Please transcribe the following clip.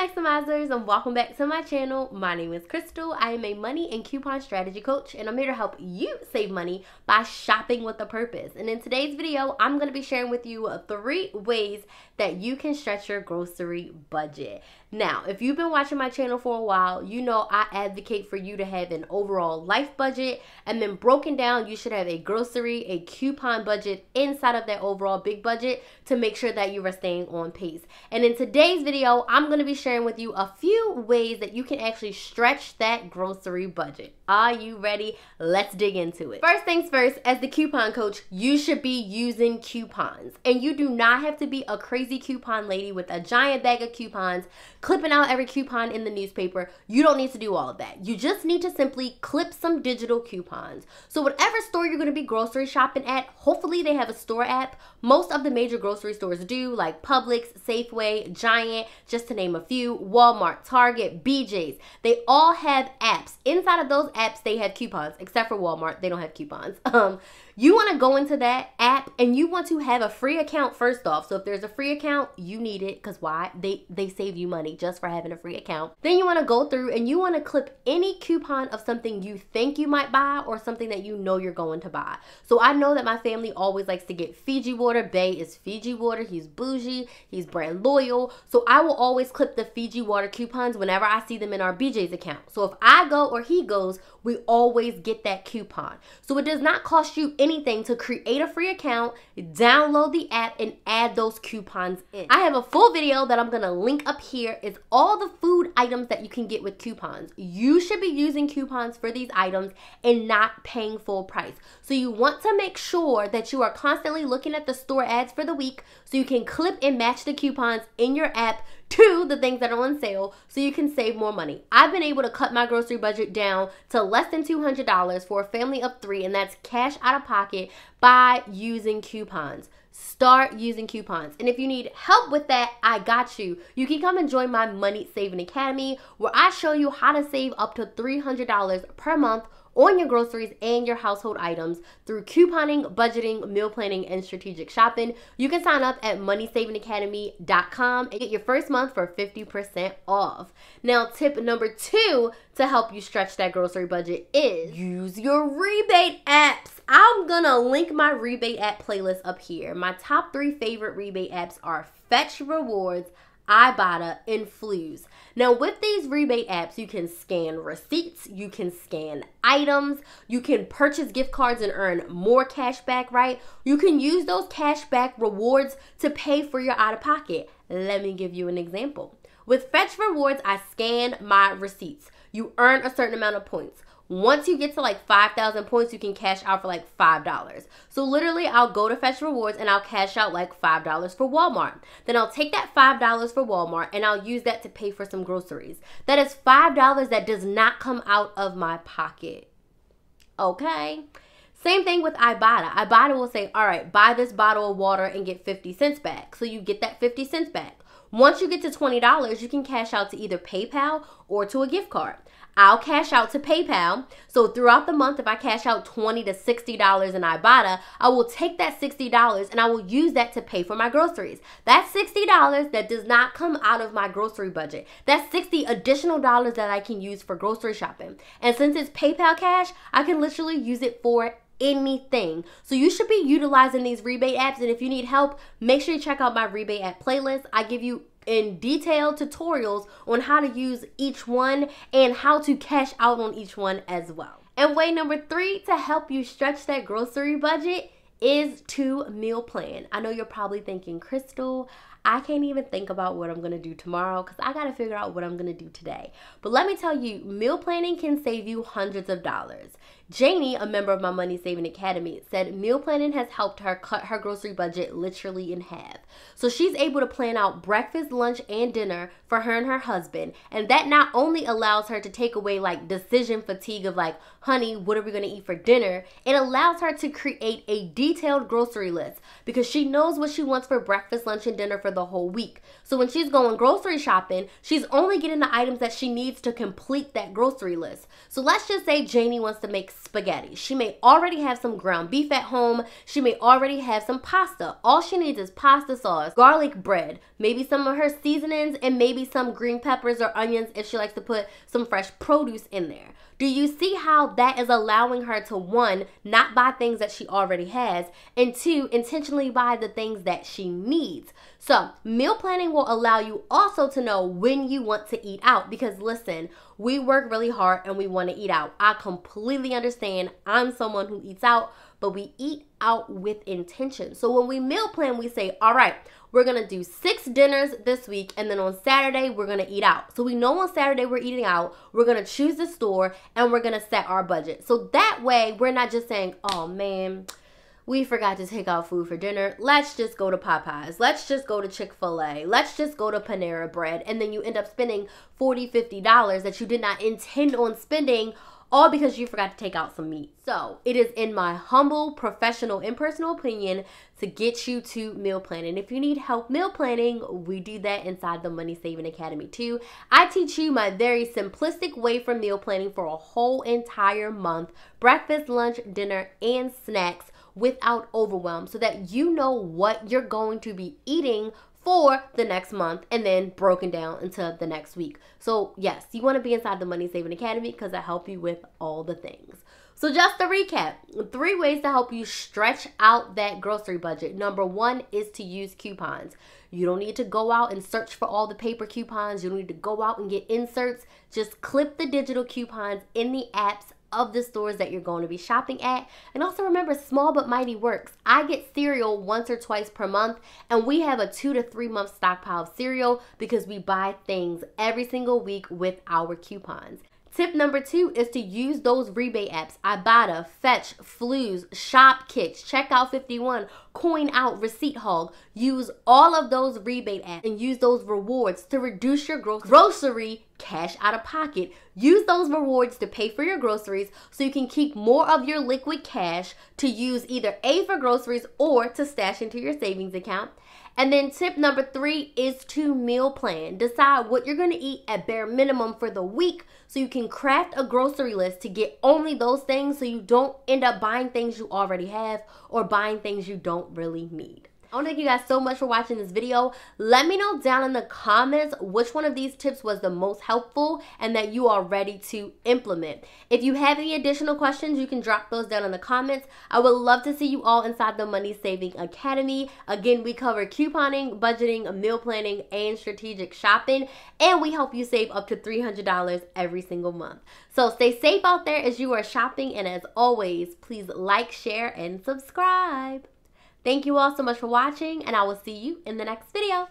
Maximizers and welcome back to my channel. My name is Crystal. I am a money and coupon strategy coach and I'm here to help you save money by shopping with a purpose. And in today's video, I'm going to be sharing with you three ways that you can stretch your grocery budget. Now, if you've been watching my channel for a while, you know I advocate for you to have an overall life budget and then broken down, you should have a grocery, a coupon budget inside of that overall big budget to make sure that you are staying on pace. And in today's video, I'm going to be sharing sharing with you a few ways that you can actually stretch that grocery budget. Are you ready? Let's dig into it. First things first, as the coupon coach, you should be using coupons. And you do not have to be a crazy coupon lady with a giant bag of coupons, clipping out every coupon in the newspaper. You don't need to do all of that. You just need to simply clip some digital coupons. So, whatever store you're gonna be grocery shopping at, hopefully they have a store app. Most of the major grocery stores do, like Publix, Safeway, Giant, just to name a few. Walmart, Target, BJ's. They all have apps. Inside of those apps, they have coupons, except for Walmart. They don't have coupons. Um, you want to go into that app and you want to have a free account first off. So if there's a free account, you need it because why? They they save you money just for having a free account. Then you want to go through and you want to clip any coupon of something you think you might buy or something that you know you're going to buy. So I know that my family always likes to get Fiji water. Bay is Fiji water. He's bougie. He's brand loyal. So I will always clip the Fiji water coupons whenever I see them in our BJ's account. So if I go or he goes, we always get that coupon. So it does not cost you any anything to create a free account, download the app, and add those coupons in. I have a full video that I'm gonna link up here. It's all the food items that you can get with coupons. You should be using coupons for these items and not paying full price. So you want to make sure that you are constantly looking at the store ads for the week so you can clip and match the coupons in your app to the things that are on sale so you can save more money. I've been able to cut my grocery budget down to less than $200 for a family of three, and that's cash out of pocket by using coupons. Start using coupons. And if you need help with that, I got you. You can come and join my Money Saving Academy where I show you how to save up to $300 per month on your groceries and your household items through couponing, budgeting, meal planning, and strategic shopping. You can sign up at moneysavingacademy.com and get your first month for 50% off. Now, tip number two to help you stretch that grocery budget is use your rebate apps. I'm gonna link my rebate app playlist up here. My top three favorite rebate apps are Fetch Rewards. Ibotta, and Flues. Now, with these rebate apps, you can scan receipts, you can scan items, you can purchase gift cards and earn more cash back, right? You can use those cash back rewards to pay for your out of pocket. Let me give you an example. With Fetch Rewards, I scan my receipts. You earn a certain amount of points. Once you get to like 5,000 points, you can cash out for like $5. So literally, I'll go to Fetch Rewards and I'll cash out like $5 for Walmart. Then I'll take that $5 for Walmart and I'll use that to pay for some groceries. That is $5 that does not come out of my pocket. Okay? Same thing with Ibotta. Ibotta will say, all right, buy this bottle of water and get 50 cents back. So you get that 50 cents back. Once you get to $20, you can cash out to either PayPal or to a gift card. I'll cash out to PayPal. So throughout the month, if I cash out $20 to $60 in Ibotta, I will take that $60 and I will use that to pay for my groceries. That's $60 that does not come out of my grocery budget. That's 60 additional dollars that I can use for grocery shopping. And since it's PayPal cash, I can literally use it for anything. So you should be utilizing these rebate apps. And if you need help, make sure you check out my rebate app playlist. I give you in detailed tutorials on how to use each one and how to cash out on each one as well. And way number three to help you stretch that grocery budget is to meal plan. I know you're probably thinking, Crystal, I can't even think about what I'm gonna do tomorrow because I gotta figure out what I'm gonna do today. But let me tell you, meal planning can save you hundreds of dollars. Janie, a member of my Money Saving Academy, said meal planning has helped her cut her grocery budget literally in half. So she's able to plan out breakfast, lunch, and dinner for her and her husband. And that not only allows her to take away like decision fatigue of like, honey, what are we gonna eat for dinner? It allows her to create a detailed grocery list because she knows what she wants for breakfast, lunch, and dinner for for the whole week. So when she's going grocery shopping, she's only getting the items that she needs to complete that grocery list. So let's just say Janie wants to make spaghetti. She may already have some ground beef at home. She may already have some pasta. All she needs is pasta sauce, garlic bread, maybe some of her seasonings, and maybe some green peppers or onions if she likes to put some fresh produce in there. Do you see how that is allowing her to one, not buy things that she already has, and two, intentionally buy the things that she needs? So, meal planning will allow you also to know when you want to eat out because listen, we work really hard and we want to eat out. I completely understand. I'm someone who eats out but we eat out with intention. So when we meal plan, we say, all right, we're gonna do six dinners this week, and then on Saturday, we're gonna eat out. So we know on Saturday we're eating out, we're gonna choose the store, and we're gonna set our budget. So that way, we're not just saying, oh man, we forgot to take out food for dinner. Let's just go to Popeyes. Let's just go to Chick fil A. Let's just go to Panera Bread. And then you end up spending $40, $50 that you did not intend on spending all because you forgot to take out some meat. So, it is in my humble, professional, and personal opinion to get you to meal planning. If you need help meal planning, we do that inside the Money Saving Academy too. I teach you my very simplistic way for meal planning for a whole entire month breakfast, lunch, dinner, and snacks without overwhelm so that you know what you're going to be eating for the next month and then broken down into the next week. So, yes, you want to be inside the Money Saving Academy because I help you with all the things. So, just to recap three ways to help you stretch out that grocery budget. Number one is to use coupons. You don't need to go out and search for all the paper coupons. You don't need to go out and get inserts. Just clip the digital coupons in the apps of the stores that you're going to be shopping at. And also remember, small but mighty works. I get cereal once or twice per month, and we have a two to three month stockpile of cereal because we buy things every single week with our coupons. Tip number two is to use those rebate apps Ibotta, Fetch, Flues, Shopkicks, Checkout 51, Coin Out, Receipt Hog. Use all of those rebate apps and use those rewards to reduce your gro- grocery cash out of pocket. Use those rewards to pay for your groceries so you can keep more of your liquid cash to use either A for groceries or to stash into your savings account. And then tip number three is to meal plan. Decide what you're gonna eat at bare minimum for the week so you can craft a grocery list to get only those things so you don't end up buying things you already have or buying things you don't really need. I want to thank you guys so much for watching this video. Let me know down in the comments which one of these tips was the most helpful and that you are ready to implement. If you have any additional questions, you can drop those down in the comments. I would love to see you all inside the Money Saving Academy. Again, we cover couponing, budgeting, meal planning, and strategic shopping, and we help you save up to $300 every single month. So stay safe out there as you are shopping, and as always, please like, share, and subscribe. Thank you all so much for watching, and I will see you in the next video.